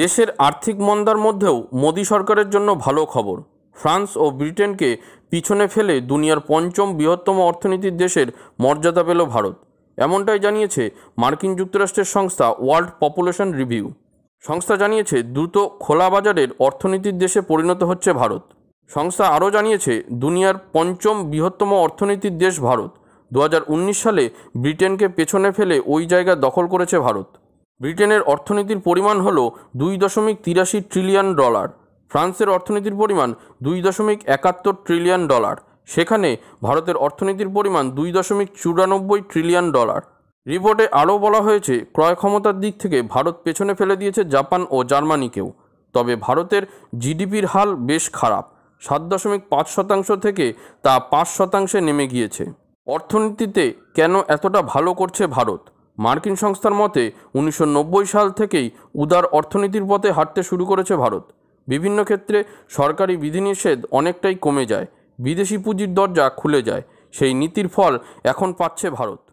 দেশের আর্থিক মন্দার মধ্যেও মোদী সরকারের জন্য ভালো খবর ফ্রান্স ও ব্রিটেনকে পিছনে ফেলে দুনিয়ার পঞ্চম বৃহত্তম অর্থনীতির দেশের মর্যাদা পেল ভারত এমনটাই জানিয়েছে মার্কিন যুক্তরাষ্ট্রের সংস্থা ওয়ার্ল্ড পপুলেশন রিভিউ সংস্থা জানিয়েছে দ্রুত খোলা বাজারের অর্থনীতির দেশে পরিণত হচ্ছে ভারত সংস্থা আরও জানিয়েছে দুনিয়ার পঞ্চম বৃহত্তম অর্থনীতির দেশ ভারত দু সালে ব্রিটেনকে পেছনে ফেলে ওই জায়গা দখল করেছে ভারত ব্রিটেনের অর্থনীতির পরিমাণ হল দুই দশমিক তিরাশি ট্রিলিয়ন ডলার ফ্রান্সের অর্থনীতির পরিমাণ দুই দশমিক একাত্তর ট্রিলিয়ন ডলার সেখানে ভারতের অর্থনীতির পরিমাণ দুই দশমিক চুরানব্বই ট্রিলিয়ন ডলার রিপোর্টে আরও বলা হয়েছে ক্রয় ক্ষমতার দিক থেকে ভারত পেছনে ফেলে দিয়েছে জাপান ও জার্মানিকেও তবে ভারতের জিডিপির হাল বেশ খারাপ সাত দশমিক পাঁচ শতাংশ থেকে তা পাঁচ শতাংশে নেমে গিয়েছে অর্থনীতিতে কেন এতটা ভালো করছে ভারত মার্কিন সংস্থার মতে উনিশশো সাল থেকেই উদার অর্থনীতির পথে হাঁটতে শুরু করেছে ভারত বিভিন্ন ক্ষেত্রে সরকারি বিধিনিষেধ অনেকটাই কমে যায় বিদেশি পুঁজির দরজা খুলে যায় সেই নীতির ফল এখন পাচ্ছে ভারত